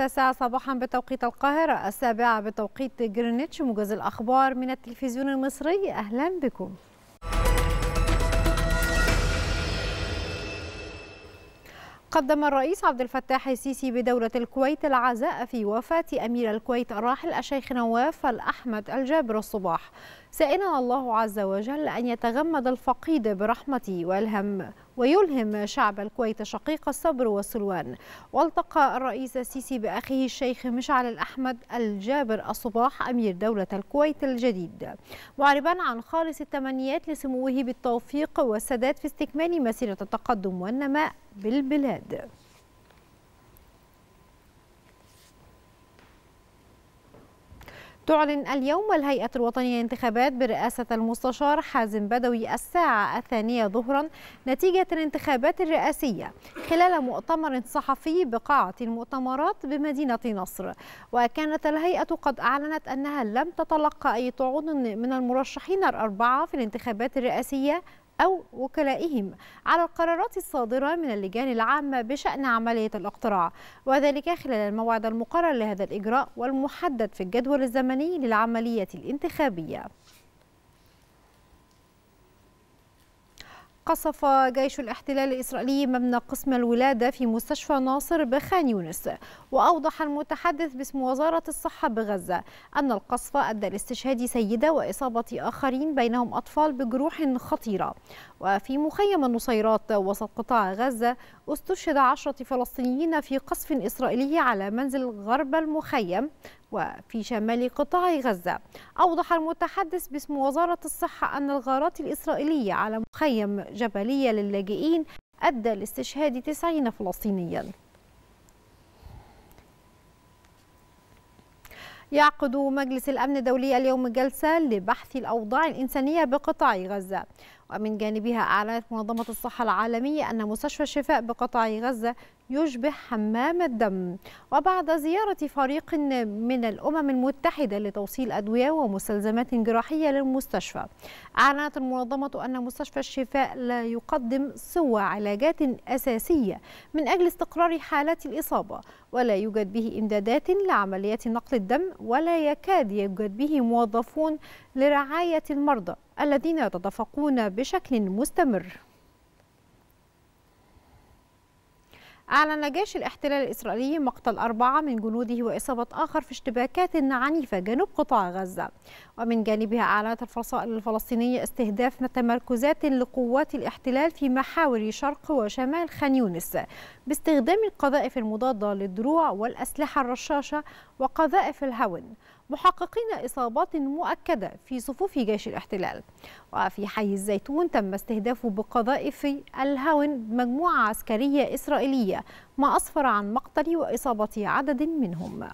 التاسعة صباحا بتوقيت القاهرة السابعة بتوقيت جرينتش موجز الأخبار من التلفزيون المصري أهلا بكم قدم الرئيس عبد الفتاح السيسي بدولة الكويت العزاء في وفاة أمير الكويت الراحل الشيخ نواف الأحمد الجابر الصباح سائلا الله عز وجل أن يتغمد الفقيد برحمته وألهم ويلهم شعب الكويت شقيق الصبر والسلوان والتقى الرئيس السيسي بأخيه الشيخ مشعل الأحمد الجابر الصباح أمير دولة الكويت الجديد معربا عن خالص التمنيات لسموه بالتوفيق والسداد في استكمال مسيرة التقدم والنماء بالبلاد تعلن اليوم الهيئة الوطنية للانتخابات برئاسة المستشار حازم بدوي الساعة الثانية ظهرا نتيجة الانتخابات الرئاسية خلال مؤتمر صحفي بقاعة المؤتمرات بمدينة نصر وكانت الهيئة قد أعلنت أنها لم تتلقى أي طعون من المرشحين الأربعة في الانتخابات الرئاسية أو وكلائهم على القرارات الصادرة من اللجان العامة بشأن عملية الاقتراع وذلك خلال الموعد المقرر لهذا الإجراء والمحدد في الجدول الزمني للعملية الانتخابية قصف جيش الاحتلال الإسرائيلي مبنى قسم الولادة في مستشفى ناصر بخان يونس وأوضح المتحدث باسم وزارة الصحة بغزة أن القصف أدى لاستشهاد سيدة وإصابة آخرين بينهم أطفال بجروح خطيرة وفي مخيم النصيرات وسط قطاع غزة استشهد عشرة فلسطينيين في قصف إسرائيلي على منزل غرب المخيم وفي شمال قطاع غزة أوضح المتحدث باسم وزارة الصحة أن الغارات الإسرائيلية على مخيم جبلية للاجئين أدى لاستشهاد 90 فلسطينياً يعقد مجلس الأمن الدولي اليوم جلسة لبحث الأوضاع الإنسانية بقطاع غزة ومن جانبها أعلنت منظمة الصحة العالمية أن مستشفى الشفاء بقطاع غزة يشبه حمام الدم وبعد زيارة فريق من الأمم المتحدة لتوصيل أدوية ومستلزمات جراحية للمستشفى أعلنت المنظمة أن مستشفى الشفاء لا يقدم سوى علاجات أساسية من أجل استقرار حالات الإصابة ولا يوجد به إمدادات لعمليات نقل الدم ولا يكاد يوجد به موظفون لرعاية المرضى الذين يتدفقون بشكل مستمر أعلن جيش الاحتلال الإسرائيلي مقتل أربعة من جنوده وإصابة آخر في اشتباكات عنيفة جنوب قطاع غزة ومن جانبها أعلنت الفصائل الفلسطينية استهداف تمركزات لقوات الاحتلال في محاور شرق وشمال خان يونس باستخدام القذائف المضادة للدروع والأسلحة الرشاشة وقذائف الهون محققين إصابات مؤكدة في صفوف جيش الاحتلال وفي حي الزيتون تم استهدافه بقذائف الهون مجموعة عسكرية إسرائيلية ما أسفر عن مقتل وإصابة عدد منهم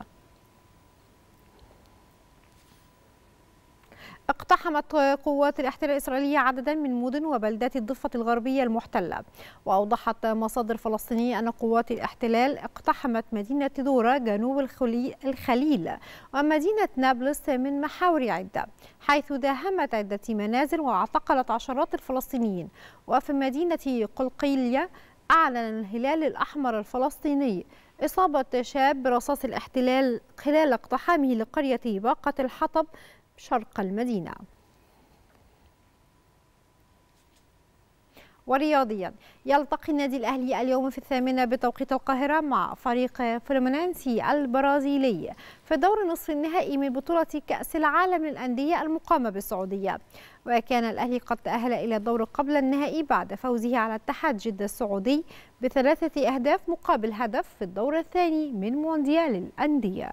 اقتحمت قوات الاحتلال الإسرائيلية عددا من مدن وبلدات الضفة الغربية المحتلة وأوضحت مصادر فلسطينية أن قوات الاحتلال اقتحمت مدينة دورة جنوب الخليل ومدينة نابلس من محاور عدة حيث داهمت عدة منازل واعتقلت عشرات الفلسطينيين وفي مدينة قلقيلية أعلن الهلال الأحمر الفلسطيني إصابة شاب برصاص الاحتلال خلال اقتحامه لقرية باقة الحطب شرق المدينة ورياضيا يلتقي النادي الأهلي اليوم في الثامنة بتوقيت القاهرة مع فريق فلومنانسي البرازيلي في دور نصف النهائي من بطولة كأس العالم للأندية المقامة بالسعودية وكان الأهلي قد تأهل إلى الدور قبل النهائي بعد فوزه على اتحاد جدة السعودي بثلاثة أهداف مقابل هدف في الدور الثاني من مونديال الأندية